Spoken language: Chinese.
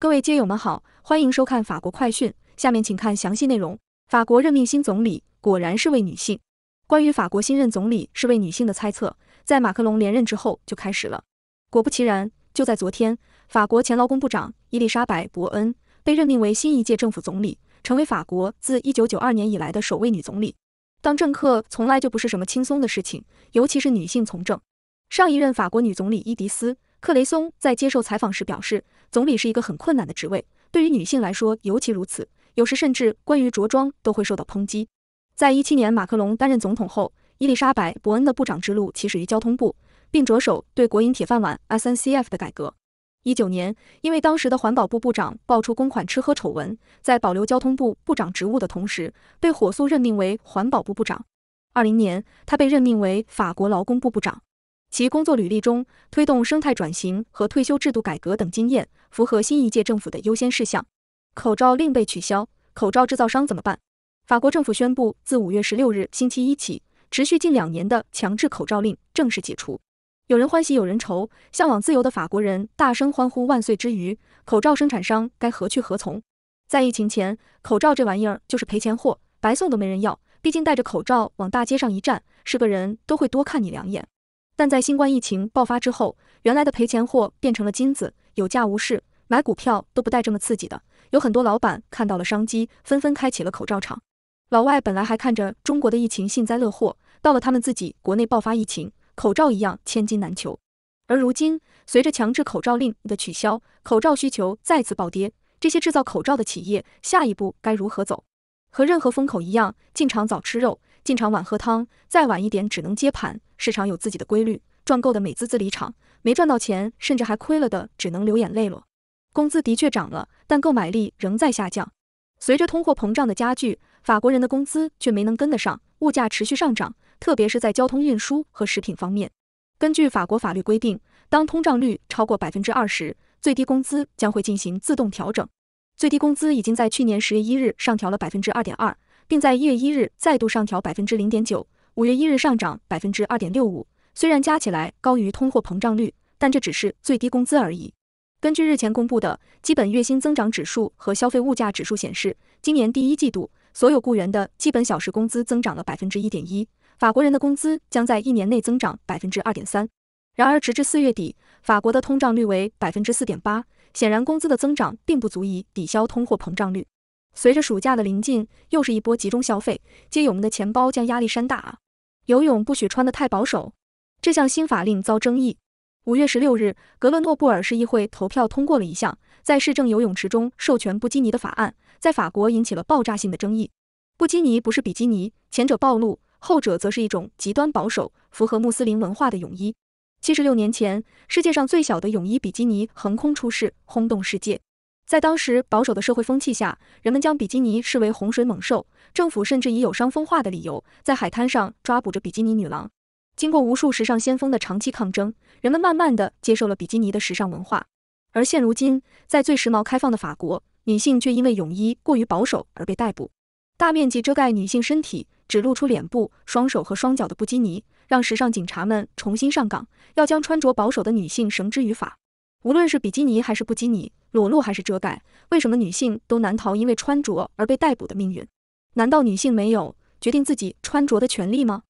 各位街友们好，欢迎收看法国快讯。下面请看详细内容。法国任命新总理，果然是位女性。关于法国新任总理是位女性的猜测，在马克龙连任之后就开始了。果不其然，就在昨天，法国前劳工部长伊丽莎白·伯恩被任命为新一届政府总理，成为法国自1992年以来的首位女总理。当政客从来就不是什么轻松的事情，尤其是女性从政。上一任法国女总理伊迪丝·克雷松在接受采访时表示。总理是一个很困难的职位，对于女性来说尤其如此。有时甚至关于着装都会受到抨击。在一七年，马克龙担任总统后，伊丽莎白·伯恩的部长之路起始于交通部，并着手对国营铁饭碗 SNCF 的改革。一九年，因为当时的环保部部长爆出公款吃喝丑闻，在保留交通部部长职务的同时，被火速任命为环保部部长。二零年，他被任命为法国劳工部部长。其工作履历中推动生态转型和退休制度改革等经验，符合新一届政府的优先事项。口罩令被取消，口罩制造商怎么办？法国政府宣布，自五月十六日星期一起，持续近两年的强制口罩令正式解除。有人欢喜，有人愁。向往自由的法国人大声欢呼万岁之余，口罩生产商该何去何从？在疫情前，口罩这玩意儿就是赔钱货，白送都没人要。毕竟戴着口罩往大街上一站，是个人都会多看你两眼。但在新冠疫情爆发之后，原来的赔钱货变成了金子，有价无市，买股票都不带这么刺激的。有很多老板看到了商机，纷纷开启了口罩厂。老外本来还看着中国的疫情幸灾乐祸，到了他们自己国内爆发疫情，口罩一样千金难求。而如今，随着强制口罩令的取消，口罩需求再次暴跌，这些制造口罩的企业下一步该如何走？和任何风口一样，进场早吃肉。进场晚喝汤，再晚一点只能接盘。市场有自己的规律，赚够的美滋滋离场，没赚到钱，甚至还亏了的，只能流眼泪了。工资的确涨了，但购买力仍在下降。随着通货膨胀的加剧，法国人的工资却没能跟得上，物价持续上涨，特别是在交通运输和食品方面。根据法国法律规定，当通胀率超过百分之二十，最低工资将会进行自动调整。最低工资已经在去年十月一日上调了百分之二点二。并在一月一日再度上调百分之零点九，五月一日上涨百分之二点六五。虽然加起来高于通货膨胀率，但这只是最低工资而已。根据日前公布的基本月薪增长指数和消费物价指数显示，今年第一季度所有雇员的基本小时工资增长了百分之一点一。法国人的工资将在一年内增长百分之二点三。然而，直至四月底，法国的通胀率为百分之四点八，显然工资的增长并不足以抵消通货膨胀率。随着暑假的临近，又是一波集中消费，街友们的钱包将压力山大啊！游泳不许穿的太保守，这项新法令遭争议。五月十六日，格勒诺布尔市议会投票通过了一项在市政游泳池中授权布基尼的法案，在法国引起了爆炸性的争议。布基尼不是比基尼，前者暴露，后者则是一种极端保守、符合穆斯林文化的泳衣。七十六年前，世界上最小的泳衣比基尼横空出世，轰动世界。在当时保守的社会风气下，人们将比基尼视为洪水猛兽，政府甚至以有伤风化的理由，在海滩上抓捕着比基尼女郎。经过无数时尚先锋的长期抗争，人们慢慢的接受了比基尼的时尚文化。而现如今，在最时髦开放的法国，女性却因为泳衣过于保守而被逮捕。大面积遮盖女性身体，只露出脸部、双手和双脚的布基尼，让时尚警察们重新上岗，要将穿着保守的女性绳之于法。无论是比基尼还是布基尼，裸露还是遮盖，为什么女性都难逃因为穿着而被逮捕的命运？难道女性没有决定自己穿着的权利吗？